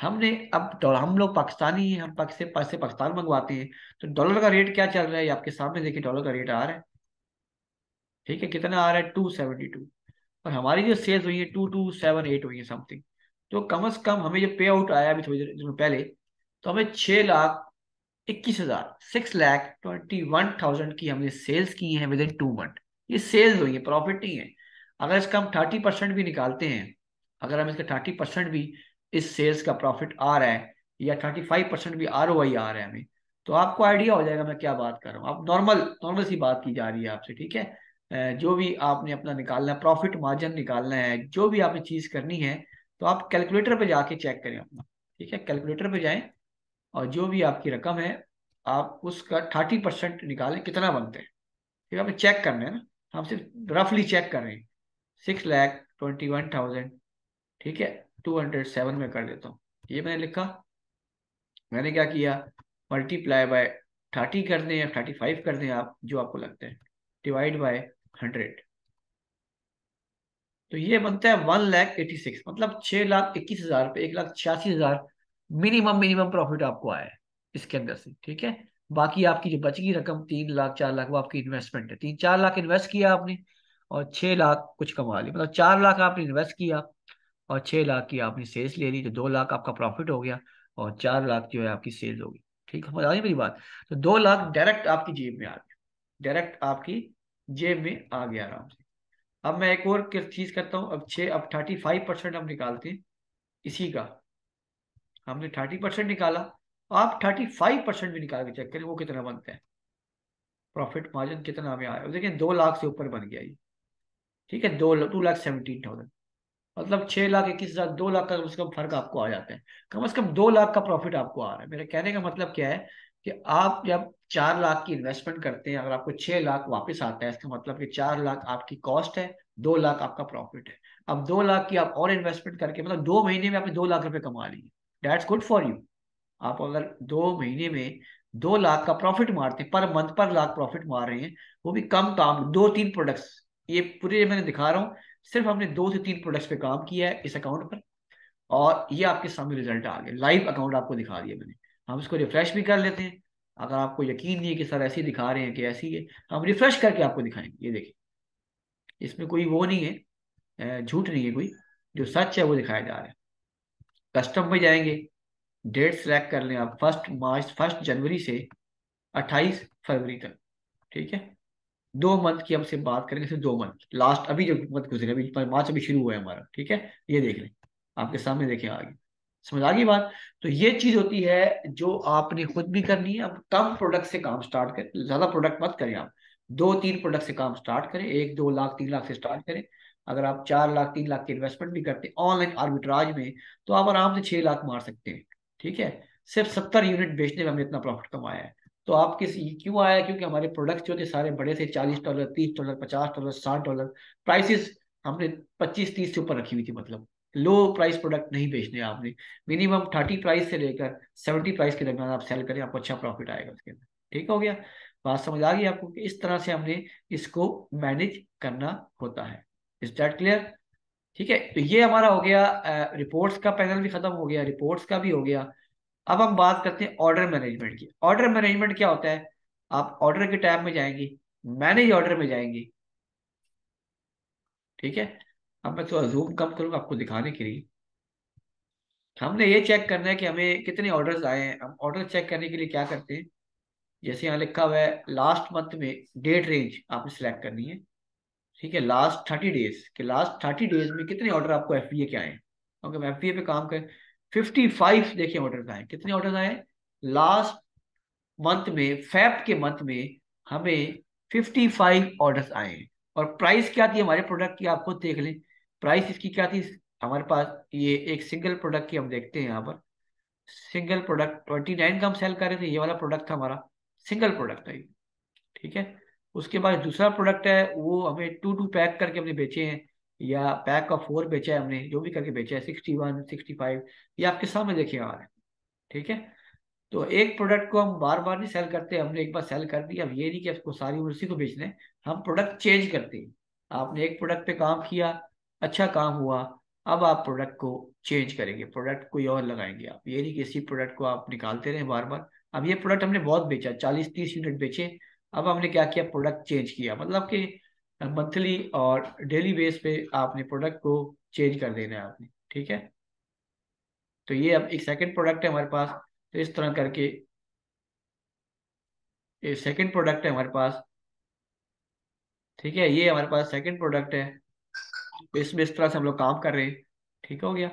हमने अब डॉलर हम लोग पाकिस्तानी हैं हम पाक से पैसे पाकिस्तान मंगवाते हैं तो डॉलर का रेट क्या चल रहा है आपके सामने देखिए डॉलर का रेट आ रहा है ठीक है कितना आ रहा है टू सेवेंटी टू और हमारी जो सेल्स हुई है टू टू सेवन एट हुई है समथिंग तो कम से कम हमें जो पे आउट आया अभी थोड़ी देर पहले तो हमें छः लाख इक्कीस हजार six lakh twenty one thousand की हमने सेल्स की है विद इन टू मंथ ये सेल्स हुई है प्रॉफिट नहीं है अगर इसका हम थर्टी परसेंट भी निकालते हैं अगर हम इसका थर्टी परसेंट भी इस सेल्स का प्रॉफिट आ रहा है या थर्टी फाइव परसेंट भी आर ओ आई आ रहा है हमें तो आपको आइडिया हो जाएगा मैं क्या बात कर रहा हूँ आप नॉर्मल नॉर्मल सी बात की जा रही है आपसे ठीक है जो भी आपने अपना निकालना है प्रॉफिट मार्जिन निकालना है जो भी आपने चीज़ करनी है तो आप कैलकुलेटर पर जाके चेक करें अपना ठीक है कैलकुलेटर पर जाएं और जो भी आपकी रकम है आप उसका थर्टी परसेंट निकालें कितना बनते हैं ठीक है आप चेक करना है ना हम सिर्फ रफली चेक कर रहे हैं six lakh twenty one thousand ठीक है टू हंड्रेड सेवन में कर देता हूँ ये मैंने लिखा मैंने क्या किया मल्टीप्लाई बाय थर्टी कर दें या थर्टी फाइव कर दें आप जो आपको लगते हैं डिवाइड बाय हंड्रेड तो ये बनता है वन लैख एटी सिक्स मतलब छह लाख इक्कीस हजार रुपये एक लाख छियासी हजार मिनिमम मिनिमम प्रॉफिट आपको आया है इसके अंदर से ठीक है बाकी आपकी जो बची रकम तीन लाख चार लाख वो आपकी इन्वेस्टमेंट है तीन चार लाख इन्वेस्ट किया आपने और छह लाख कुछ कमा लिया मतलब चार लाख आपने इन्वेस्ट किया और छह लाख की आपने सेल्स ले ली तो दो लाख आपका प्रॉफिट हो गया और चार लाख जो है आपकी सेल्स होगी ठीक है मेरी बात तो दो लाख डायरेक्ट आपकी जेब में आ गया डायरेक्ट आपकी जेब में आ गया आराम से अब मैं एक और चीज करता हूँ अब छः अब थर्टी फाइव परसेंट हम निकालते हैं इसी का हमने थर्टी परसेंट निकाला आप थर्टी फाइव परसेंट भी निकाल के चेक करें वो कितना बनता है प्रॉफिट मार्जिन कितना हमें आया देखिए दो लाख से ऊपर बन गया ये ठीक है दो टू लाख सेवनटीन थाउजेंड मतलब छः लाख इक्कीस हज़ार दो लाख का कम से कम फर्क आपको आ जाता है कम से कम दो लाख का प्रॉफिट आपको आ रहा है मेरे कहने का मतलब क्या है कि आप जब चार लाख की इन्वेस्टमेंट करते हैं अगर आपको छह लाख वापस आता है इसका मतलब कि चार लाख आपकी कॉस्ट है दो लाख आपका प्रॉफिट है अब दो लाख की आप और इन्वेस्टमेंट करके मतलब दो महीने में आपने दो लाख रुपए कमा लिए डेट्स गुड फॉर यू आप अगर दो महीने में दो लाख का प्रॉफिट मारते हैं पर मंथ पर लाख प्रॉफिट मार रहे हैं वो भी कम काम दो तीन प्रोडक्ट्स ये पूरे मैंने दिखा रहा हूँ सिर्फ हमने दो से तीन प्रोडक्ट्स पे काम किया है इस अकाउंट पर और ये आपके सामने रिजल्ट आ गया लाइव अकाउंट आपको दिखा दिया मैंने हम इसको रिफ्रेश भी कर लेते हैं अगर आपको यकीन नहीं है कि सर ऐसी दिखा रहे हैं कि ऐसी है हम रिफ्रेश करके आपको दिखाएंगे ये देखिए इसमें कोई वो नहीं है झूठ नहीं है कोई जो सच है वो दिखाया जा रहा है कस्टम में जाएंगे डेट सेलेक्ट कर लें आप फर्स्ट मार्च फर्स्ट जनवरी से अट्ठाईस फरवरी तक ठीक है दो मंथ की हमसे बात करेंगे सिर्फ दो मंथ लास्ट अभी जो मंथ गुजरे अभी मार्च अभी शुरू हुआ है हमारा ठीक है ये देख लें आपके सामने देखें आगे समझ आ गई बात तो ये चीज होती है जो आपने खुद भी करनी है अब कम प्रोडक्ट से काम स्टार्ट करें ज्यादा प्रोडक्ट मत करें आप दो तीन प्रोडक्ट से काम स्टार्ट करें एक दो लाख तीन लाख से स्टार्ट करें अगर आप चार लाख तीन लाख के इन्वेस्टमेंट भी करते हैं ऑनलाइन आर्बिट्राज में तो आप आराम से छह लाख मार सकते हैं ठीक है सिर्फ सत्तर यूनिट बेचने में हमने इतना प्रॉफिट कमाया है तो आप किस क्यों आया क्योंकि हमारे प्रोडक्ट जो थे सारे बड़े से चालीस डॉलर तीस डॉलर पचास डॉलर साठ डॉलर प्राइसेस हमने पच्चीस तीस से ऊपर रखी हुई थी मतलब लो प्राइस प्रोडक्ट नहीं बेचने आपने मिनिमम थर्टी प्राइस से लेकर सेवेंटी प्राइस के दरमियान आप सेल करें आपको अच्छा प्रॉफिट आएगा उसके अंदर ठीक हो गया बात समझ आ गई आपको कि इस तरह से हमने इसको मैनेज करना होता है इज डेट क्लियर ठीक है तो ये हमारा हो गया रिपोर्ट्स का पैनल भी खत्म हो गया रिपोर्ट्स का भी हो गया अब हम बात करते हैं ऑर्डर मैनेजमेंट की ऑर्डर मैनेजमेंट क्या होता है आप ऑर्डर के टाइम में जाएंगे मैनेज ऑर्डर में जाएंगे ठीक है अब मैं थोड़ा जूम कम करूँगा आपको दिखाने के लिए हमने ये चेक करना है कि हमें कितने ऑर्डर्स आए हैं हम ऑर्डर चेक करने के लिए क्या करते हैं जैसे यहाँ लिखा हुआ है लास्ट मंथ में डेट रेंज आपने सेलेक्ट करनी है ठीक है लास्ट थर्टी डेज के लास्ट थर्टी डेज में कितने ऑर्डर आपको एफ के आए ओके हम एफ पे काम करें फिफ्टी फाइव देखिए ऑर्डर आए कितने ऑर्डर आए लास्ट मंथ में फैप के मंथ में हमें फिफ्टी फाइव ऑर्डर्स आए और प्राइस क्या थी हमारे प्रोडक्ट की आप खुद देख लें प्राइस इसकी क्या थी हमारे पास ये एक सिंगल प्रोडक्ट की हम देखते हैं यहाँ पर सिंगल प्रोडक्ट ट्वेंटी नाइन का हम सेल कर रहे थे ये वाला प्रोडक्ट था हमारा सिंगल प्रोडक्ट था ये ठीक है उसके बाद दूसरा प्रोडक्ट है वो हमें टू टू पैक करके हमने बेचे हैं या पैक का फोर बेचा है हमने जो भी करके बेचा है सिक्सटी वन सिक्सटी फाइव ये आपके सामने देखे आ रहे हैं ठीक है तो एक प्रोडक्ट को हम बार बार नहीं सेल करते हमने एक बार सेल कर दिया अब ये नहीं कि आपको सारी उसी को बेचने हम प्रोडक्ट चेंज करते हैं आपने एक प्रोडक्ट पे काम किया अच्छा काम हुआ अब आप प्रोडक्ट को चेंज करेंगे प्रोडक्ट कोई और लगाएंगे आप ये नहीं कि इसी प्रोडक्ट को आप निकालते रहे बार बार अब ये प्रोडक्ट हमने बहुत बेचा चालीस तीस यूनिट बेचे अब हमने क्या किया प्रोडक्ट चेंज किया मतलब कि मंथली और डेली बेस पे आपने प्रोडक्ट को चेंज कर देना है आपने ठीक है तो ये अब एक सेकंड प्रोडक्ट है हमारे पास तो इस तरह करके सेकंड प्रोडक्ट है हमारे पास ठीक है ये हमारे पास सेकंड प्रोडक्ट है इसमें इस तरह से हम लोग काम कर रहे हैं ठीक हो गया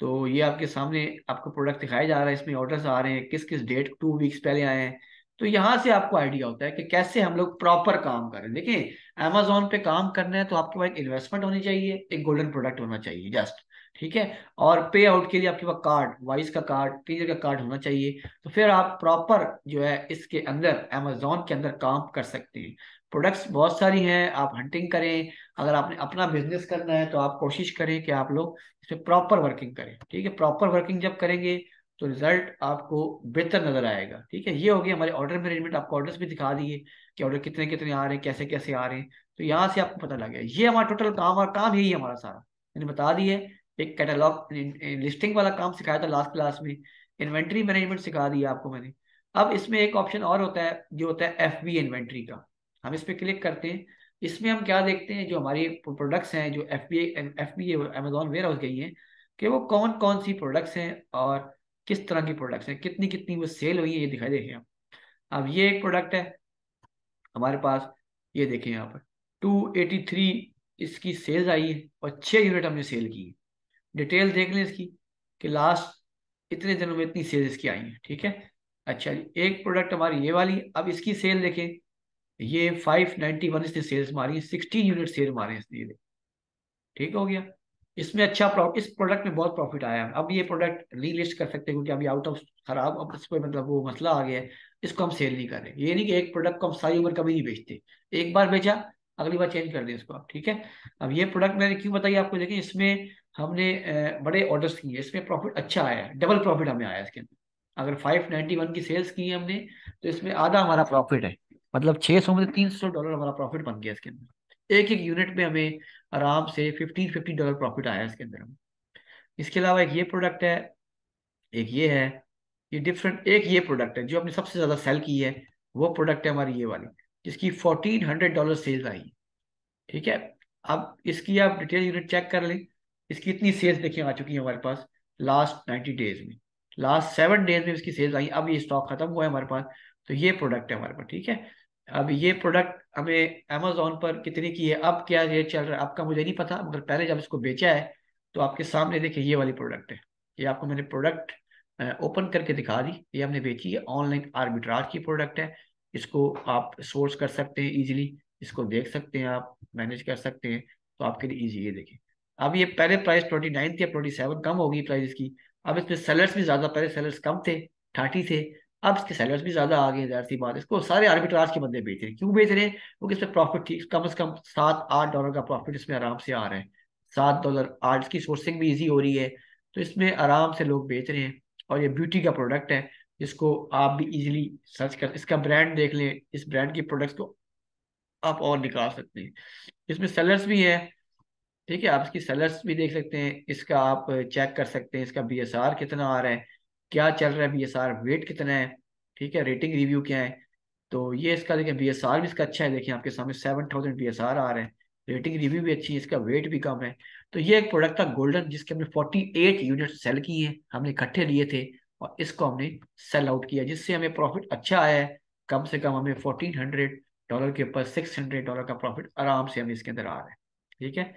तो ये आपके सामने आपको प्रोडक्ट दिखाया जा रहा है इसमें ऑर्डर्स आ रहे हैं किस किस डेट टू वीक्स पहले आए हैं तो यहाँ से आपको आइडिया होता है कि कैसे हम लोग प्रॉपर काम करें देखें अमेजोन पे काम करना है तो आपके पास एक इन्वेस्टमेंट होनी चाहिए एक गोल्डन प्रोडक्ट होना चाहिए जस्ट ठीक है और पे आउट के लिए आपके पास कार्ड वाइस का कार्ड टीजर का कार्ड होना चाहिए तो फिर आप प्रॉपर जो है इसके अंदर अमेजोन के अंदर काम कर सकते हैं प्रोडक्ट्स बहुत सारी हैं आप हंटिंग करें अगर आपने अपना बिजनेस करना है तो आप कोशिश करें कि आप लोग इसमें प्रॉपर वर्किंग करें ठीक है प्रॉपर वर्किंग जब करेंगे तो रिजल्ट आपको बेहतर नजर आएगा ठीक है ये हो गया हमारे ऑर्डर मैनेजमेंट आपको ऑर्डर्स भी दिखा दिए कि ऑर्डर कितने कितने आ रहे हैं कैसे कैसे आ रहे हैं तो यहाँ से आपको पता लग गया ये हमारा टोटल काम और काम यही हमारा सारा मैंने बता दिए एक कैटेलॉग लिस्टिंग वाला काम सिखाया था लास्ट क्लास में इन्वेंट्री मैनेजमेंट सिखा दिया आपको मैंने अब इसमें एक ऑप्शन और होता है जो होता है एफ बी इन्वेंट्री का हम इस पर क्लिक करते हैं इसमें हम क्या देखते हैं जो हमारी प्रोडक्ट्स हैं जो F B F B Amazon warehouse गई हैं कि वो कौन कौन सी प्रोडक्ट्स हैं और किस तरह की प्रोडक्ट्स हैं कितनी कितनी वो सेल हुई है ये दिखाई देखें आप अब ये एक प्रोडक्ट है हमारे पास ये देखें यहाँ पर टू एटी थ्री इसकी सेल्स आई है और छः यूनिट हमने सेल की है डिटेल देख लें इसकी कि लास्ट इतने दिनों में इतनी सेल्स इसकी आई हैं ठीक है अच्छा जी एक प्रोडक्ट हमारी ये वाली अब इसकी सेल देखें ये 591 इसने सेल्स मारी सिक्सटीन यूनिट सेल मारे हैं इसने ठीक हो गया इसमें अच्छा इस प्रोडक्ट में बहुत प्रॉफिट आया है अब ये प्रोडक्ट रीलिस्ट कर सकते हैं क्योंकि अभी आउट ऑफ खराब अब इस पर मतलब वो मसला आ गया है इसको हम सेल नहीं कर रहे ये नहीं कि एक प्रोडक्ट को हम सारी उम्र कभी नहीं बेचते एक बार बेचा अगली बार चेंज कर दें इसको आप ठीक है अब ये प्रोडक्ट मैंने क्यों बताइए आपको देखिए इसमें हमने बड़े ऑर्डर्स किए इसमें प्रॉफिट अच्छा आया है डबल प्रॉफिट हमें आया इसके अंदर अगर 591 की सेल्स की है हमने तो इसमें आधा हमारा प्रॉफिट है मतलब छह सौ में तीन सौ डॉलर हमारा प्रॉफिट बन गया इसके अंदर एक एक यूनिट पे हमें आराम से फिफ्टीन फिफ्टी डॉलर प्रॉफिट आया इसके अंदर इसके अलावा एक ये प्रोडक्ट है एक ये है ये डिफरेंट एक ये प्रोडक्ट है जो हमने सबसे ज़्यादा सेल की है वो प्रोडक्ट है हमारी ये वाली जिसकी फोर्टीन हंड्रेड डॉलर सेल्स आई ठीक है अब इसकी आप डिटेल यूनिट चेक कर लें इसकी इतनी सेल्स देखिए आ चुकी है हमारे पास लास्ट नाइन्टी डेज में लास्ट सेवन डेज में इसकी सेल्स आई अब ये स्टॉक खत्म हुआ है हमारे पास तो ये प्रोडक्ट है हमारे पास ठीक है अब ये प्रोडक्ट हमें अमेजोन पर कितने की है अब क्या रेट चल रहा है आपका मुझे नहीं पता मगर पहले जब इसको बेचा है तो आपके सामने देखे ये वाली प्रोडक्ट है ये आपको मैंने प्रोडक्ट ओपन करके दिखा दी ये हमने बेची है ऑनलाइन आर्बिट्राज की प्रोडक्ट है इसको आप सोर्स कर सकते हैं ईजिली इसको देख सकते हैं आप मैनेज कर सकते हैं तो आपके लिए ईजी ये देखें अब ये पहले प्राइस ट्वेंटी नाइन थी अब ट्वेंटी सेवन कम होगी प्राइस की अब इसमें सेलर्स भी ज़्यादा पहले सेलर्स कम थे थर्टी थे अब इसके सेलर्स भी ज्यादा आ गए जाहिर सी बात इसको सारे आर्बिट्राज के बंदे बेच रहे हैं क्यों बेच रहे हैं वो इसमें प्रॉफिट थी कम से कम सात आठ डॉलर का प्रॉफिट इसमें आराम से आ रहा है सात डॉलर आठ की सोर्सिंग भी ईजी हो रही है तो इसमें आराम से लोग बेच रहे हैं और ये ब्यूटी का प्रोडक्ट है जिसको आप भी इजीली सर्च कर इसका ब्रांड देख लें इस ब्रांड के प्रोडक्ट्स को आप और निकाल सकते हैं इसमें सेलर्स भी हैं ठीक है आप इसकी सेलर्स भी देख सकते हैं इसका आप चेक कर सकते हैं इसका बी कितना आ रहा है क्या चल रहा है बी एस आर वेट कितना है ठीक है रेटिंग रिव्यू क्या है तो ये इसका देखें बी एस आर भी इसका अच्छा है देखिए आपके सामने seven thousand B S R आ रहा है रेटिंग रिव्यू भी अच्छी है इसका वेट भी कम है तो ये एक प्रोडक्ट था गोल्डन जिसके हमने फोर्टी एट यूनिट सेल किए हैं हमने इकट्ठे लिए थे और इसको हमने सेल आउट किया जिससे हमें प्रॉफिट अच्छा आया है कम से कम हमें फोर्टीन हंड्रेड डॉलर के ऊपर सिक्स हंड्रेड डॉलर का प्रॉफिट आराम से हमें इसके अंदर आ रहा है ठीक है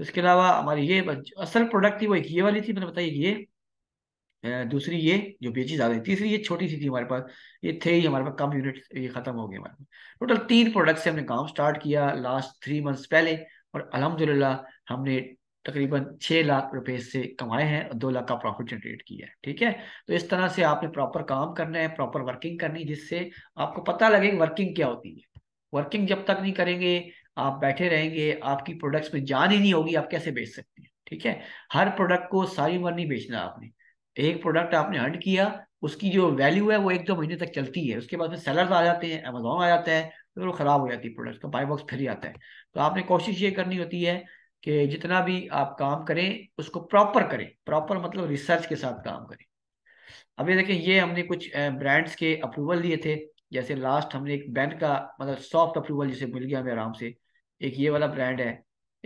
इसके अलावा हमारी ये असल प्रोडक्ट थी वो एक ये वाली थी मैंने बताइए ये दूसरी ये जो बेची जा रही तीसरी ये छोटी सी थी हमारे पास ये थे ही हमारे पास कम यूनिट ये खत्म हो गए हमारे पास टोटल तीन प्रोडक्ट से हमने काम स्टार्ट किया लास्ट थ्री मंथ्स पहले और अलहमदुल्ला हमने तकरीबन छः लाख रुपए से कमाए हैं और दो लाख का प्रॉफिट जनरेट किया है ठीक है तो इस तरह से आपने प्रॉपर काम करना है प्रॉपर वर्किंग करनी जिससे आपको पता लगे वर्किंग क्या होती है वर्किंग जब तक नहीं करेंगे आप बैठे रहेंगे आपकी प्रोडक्ट्स में जान ही नहीं होगी आप कैसे बेच सकते हैं ठीक है हर प्रोडक्ट को सारी उम्र नहीं बेचना आपने एक प्रोडक्ट आपने हंड किया उसकी जो वैल्यू है वो एक दो महीने तक चलती है उसके बाद में सेलर्स आ जाते हैं अमेजोन आ जाता है फिर वो ख़राब हो जाती है प्रोडक्ट तो बाईबॉक्स बॉक्स फिर आता है तो आपने कोशिश ये करनी होती है कि जितना भी आप काम करें उसको प्रॉपर करें प्रॉपर मतलब रिसर्च के साथ काम करें अभी देखें ये हमने कुछ ब्रांड्स के अप्रूवल लिए थे जैसे लास्ट हमने एक बैंड का मतलब सॉफ्ट अप्रूवल जिसे मिल गया हमें आराम से एक ये वाला ब्रांड है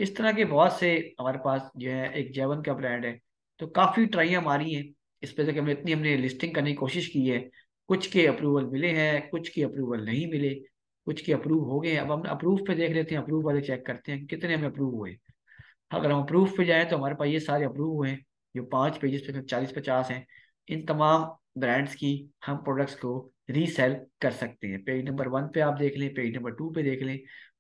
इस तरह के बहुत से हमारे पास जो है एक जेवन का ब्रांड है तो काफ़ी ट्राइया मारी हैं इस पर तक हमने इतनी हमने लिस्टिंग करने की कोशिश की है कुछ के अप्रूवल मिले हैं कुछ के अप्रूवल नहीं मिले कुछ के अप्रूव हो गए अब हम अप्रूव पे देख लेते हैं अप्रूव वाले चेक करते हैं कितने हमें अप्रूव हुए अगर हम अप्रूव पे जाएँ तो हमारे पास ये सारे अप्रूव हुए हैं जो पाँच पेजेस पे चालीस पचास हैं इन तमाम ब्रांड्स की हम प्रोडक्ट्स को रीसेल कर सकते हैं पेज नंबर वन पे आप देख लें पेज नंबर टू पे देख लें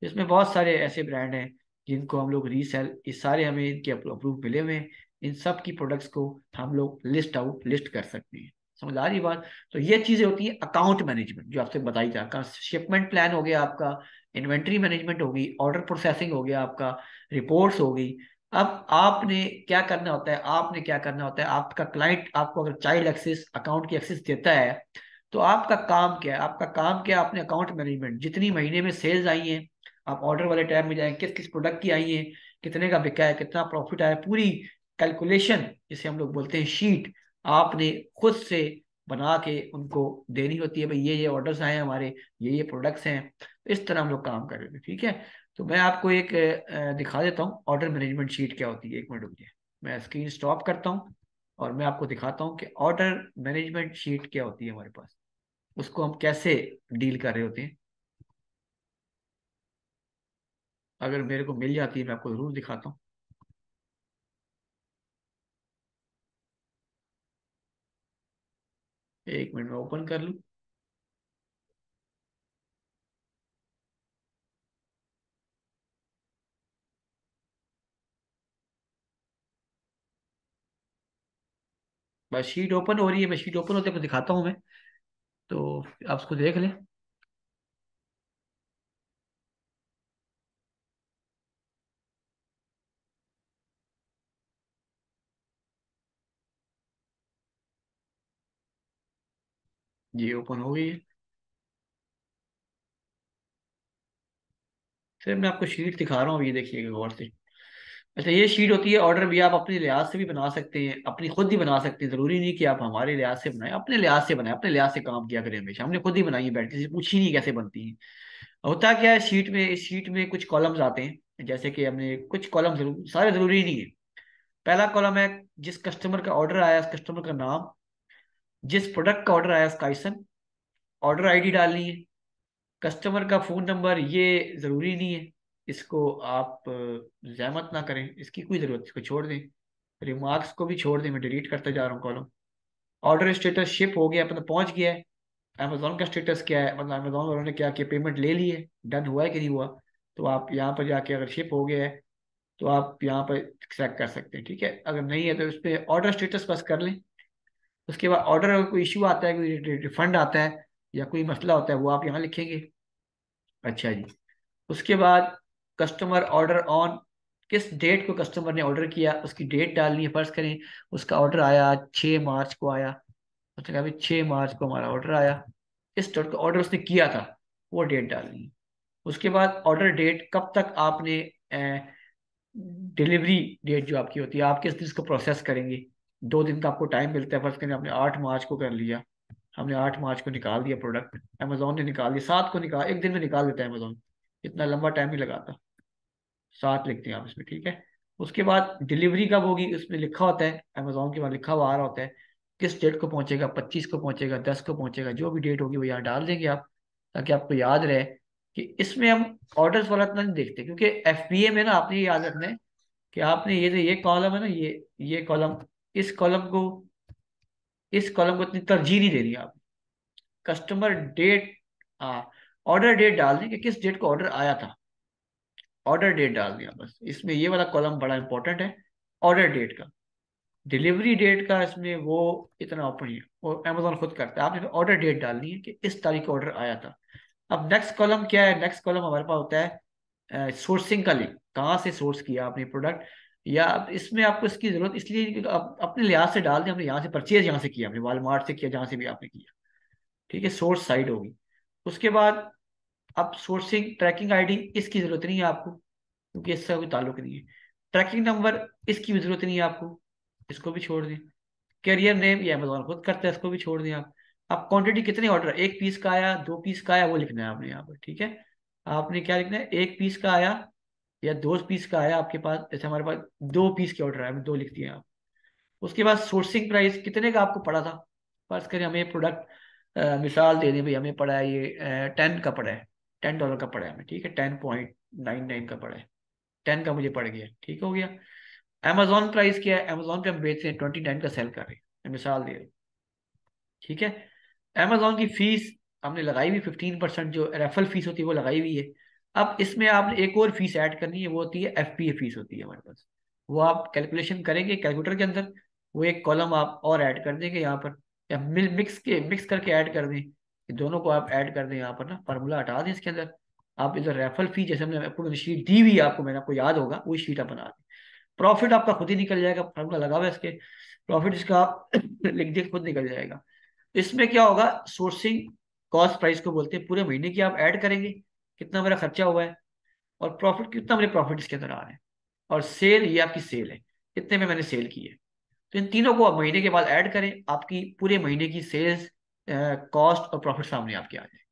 इसमें बहुत सारे ऐसे ब्रांड हैं जिनको हम लोग रीसेल ये सारे हमें इनके अप्रूव मिले हुए हैं इन सब की प्रोडक्ट्स को हम लोग लिस्ट आउट लिस्ट कर सकते हैं समझ आ रही बात तो ये चीजें होती है अकाउंट मैनेजमेंट जो आपसे बताई जा रहा शिपमेंट प्लान हो गया आपका इन्वेंट्री मैनेजमेंट होगी ऑर्डर प्रोसेसिंग हो गया आपका रिपोर्ट्स होगी अब आपने क्या करना होता है आपने क्या करना होता है आपका क्लाइंट आपको अगर चाइल्ड एक्सेस अकाउंट की एक्सेस देता है तो आपका काम क्या है आपका काम क्या है आपने अकाउंट मैनेजमेंट जितनी महीने में सेल्स आई हैं आप ऑर्डर वाले टाइम में जाएं किस किस प्रोडक्ट की आई है कितने का बिका है कितना प्रॉफिट आया पूरी कैलकुलेशन जिसे हम लोग बोलते हैं शीट आपने खुद से बना के उनको देनी होती है भाई ये ये ऑर्डर्स आए हैं हमारे ये ये प्रोडक्ट्स हैं तो इस तरह हम लोग काम कर रहे हैं ठीक है तो मैं आपको एक दिखा देता हूँ ऑर्डर मैनेजमेंट शीट क्या होती है एक मिनट रुकिए मैं स्क्रीन स्टॉप करता हूँ और मैं आपको दिखाता हूँ कि ऑर्डर मैनेजमेंट शीट क्या होती है हमारे पास उसको हम कैसे डील कर रहे होते हैं अगर मेरे को मिल जाती है मैं आपको जरूर दिखाता हूँ एक मिनट में ओपन कर लू बस शीट ओपन हो रही है मैं शीट ओपन होते मैं दिखाता हूं मैं तो आप उसको देख लें ये ओपन हो गई है सर मैं आपको शीट दिखा रहा हूँ ये देखिएगा गौर से अच्छा ये शीट होती है ऑर्डर भी आप अपने लिहाज से भी बना सकते हैं अपनी खुद ही बना सकते हैं ज़रूरी नहीं कि आप हमारे लिहाज से बनाएं अपने लिहाज से बनाएं अपने लिहाज से काम किया करें हमेशा हमने खुद ही बनाई है बैठ से पूछी नहीं कैसे बनती है होता क्या है शीट में शीट में कुछ कॉलम्स आते हैं जैसे कि हमने कुछ कॉलम सारे ज़रूरी नहीं है पहला कॉलम है जिस कस्टमर का ऑर्डर आया उस कस्टमर का नाम जिस प्रोडक्ट का ऑर्डर आया स्काइसन ऑर्डर आईडी डालनी है कस्टमर का फ़ोन नंबर ये ज़रूरी नहीं है इसको आप जहमत ना करें इसकी कोई ज़रूरत इसको छोड़ दें रिमार्क्स को भी छोड़ दें मैं डिलीट करते जा रहा हूँ कॉलम ऑर्डर स्टेटस शिप हो गया मतलब पहुँच गया है अमेजोन का स्टेटस क्या है मतलब अमेजोन वालों ने क्या किया पेमेंट ले ली है डन हुआ है कि नहीं हुआ तो आप यहाँ पर जाके अगर शिप हो गया है तो आप यहाँ पर चेक कर सकते हैं ठीक है अगर नहीं है तो उस पर ऑर्डर स्टेटस बस कर लें उसके बाद ऑर्डर अगर कोई इशू आता है कोई रिफंड आता है या कोई मसला होता है वो आप यहाँ लिखेंगे अच्छा जी उसके बाद कस्टमर ऑर्डर ऑन किस डेट को कस्टमर ने ऑर्डर किया उसकी डेट डालनी है फर्ज करें उसका ऑर्डर आया छः मार्च को आया उसने कहा छः मार्च को हमारा ऑर्डर आया इस डेट का ऑर्डर उसने किया था वो डेट डालनी उसके बाद ऑर्डर डेट कब तक आपने डिलीवरी डेट जो आपकी होती है आप किस दिन इसको प्रोसेस करेंगे दो दिन का तो आपको टाइम मिलता है फर्स्ट करें आपने आठ मार्च को कर लिया हमने आठ मार्च को निकाल दिया प्रोडक्ट अमेजोन ने निकाल दिया सात को निकाल एक दिन में निकाल देता है अमेजोन इतना लंबा टाइम ही लगाता सात लिखते हैं आप इसमें ठीक है उसके बाद डिलीवरी कब होगी उसमें लिखा होता है अमेजोन के बाद लिखा हुआ आ रहा होता है किस डेट को पहुंचेगा पच्चीस को पहुंचेगा दस को पहुंचेगा जो भी डेट होगी वो यहाँ डाल देंगे आप ताकि आपको याद रहे कि इसमें हम ऑर्डर्स वाला इतना नहीं देखते क्योंकि एफ में ना आपने ये याद रखना है कि आपने ये जो ये कॉलम है ना ये ये कॉलम इस कॉलम को इस कॉलम को इतनी तरजीह नहीं दे रही आप कस्टमर डेट हाँ, ऑर्डर डेट डाल दें कि किस डेट को ऑर्डर आया था ऑर्डर डेट डाल दिया बस इसमें ये वाला कॉलम बड़ा इंपॉर्टेंट है ऑर्डर डेट का डिलीवरी डेट का इसमें वो इतना ओपन है और अमेजोन खुद करता है आपने ऑर्डर डेट डालनी है कि इस तारीख को ऑर्डर आया था अब नेक्स्ट कॉलम क्या है नेक्स्ट कॉलम हमारे पास होता है सोर्सिंग का लिंक कहाँ से सोर्स किया आपने प्रोडक्ट या इसमें आपको इसकी जरूरत इसलिए आप अपने लिहाज से डाल दें हमने यहाँ से परचेज यहाँ से किया हमने वालमार्ट से किया जहाँ से भी आपने किया ठीक है सोर्स साइड होगी उसके बाद अब सोर्सिंग ट्रैकिंग आईडी इसकी जरूरत नहीं है आपको क्योंकि इससे कोई ताल्लुक नहीं है ट्रैकिंग नंबर इसकी भी जरूरत नहीं है आपको इसको भी छोड़ दें कैरियर नेम ये अमेजोन खुद करता है इसको भी छोड़ दें आप अब क्वान्टिटी कितने ऑर्डर एक पीस का आया दो पीस का आया वो लिखना है आपने यहाँ पर ठीक है आपने क्या लिखना है एक पीस का आया या दो पीस का आया आपके पास जैसे हमारे पास दो पीस के ऑर्डर आया दो लिख दिए आप उसके बाद सोर्सिंग प्राइस कितने का आपको पड़ा था फर्ज करें हमें प्रोडक्ट मिसाल दे दें भाई हमें पड़ा है ये टेन का पड़ा है टेन डॉलर का पड़ा है हमें ठीक है टेन पॉइंट नाइन नाइन का पड़ा है टेन का मुझे पड़ गया ठीक हो गया अमेजोन प्राइस क्या है अमेजोन पे हम बेच रहे हैं ट्वेंटी नाइन का सेल कर रहे हैं मिसाल दे रहे ठीक है अमेजोन की फीस हमने लगाई हुई फिफ्टीन परसेंट जो रेफरल फीस होती है वो लगाई हुई है अब इसमें आपने एक और फीस ऐड करनी है वो होती है एफ फीस होती है हमारे पास वो आप कैलकुलेशन करेंगे कैलकुलेटर के अंदर वो एक कॉलम आप और ऐड कर देंगे यहाँ पर या मिल मिक्स के मिक्स करके ऐड कर दें दोनों को आप ऐड कर दें यहाँ पर ना फार्मूला हटा दें इसके अंदर आप इधर रेफरल फी जैसे हमने आपको शीट दी हुई आपको मैंने आपको याद होगा वो शीट आप बना दें प्रॉफिट आपका खुद ही निकल जाएगा फार्मूला लगा हुआ इसके प्रॉफिट इसका लिख दिए खुद निकल जाएगा इसमें क्या होगा सोर्सिंग कॉस्ट प्राइस को बोलते हैं पूरे महीने की आप ऐड करेंगे कितना मेरा खर्चा हुआ है और प्रॉफिट कितना मेरे प्रॉफिट इसके अंदर आ रहे हैं और सेल ये आपकी सेल है कितने में मैंने सेल की है तो इन तीनों को आप महीने के बाद ऐड करें आपकी पूरे महीने की सेल्स कॉस्ट और प्रॉफिट सामने आपके आ जाए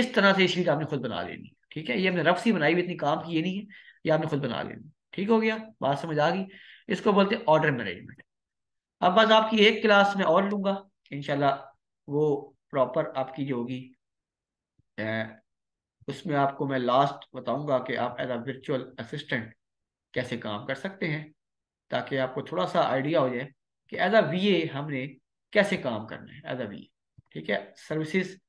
इस तरह से शीट आपने खुद बना लेनी है ठीक है ये हमने रफ सी बनाई हुई इतनी काम की ये नहीं है ये आपने खुद बना लेनी ठीक हो गया बात समझ आ गई इसको बोलते हैं ऑर्डर मैनेजमेंट अब बस आपकी एक क्लास में और लूंगा इनशाला वो प्रॉपर आपकी जो होगी उसमें आपको मैं लास्ट बताऊंगा कि आप एज अ वर्चुअल असिस्टेंट कैसे काम कर सकते हैं ताकि आपको थोड़ा सा आइडिया हो जाए कि एज अ वी हमने कैसे काम करना है एज अ वी ठीक है सर्विसेज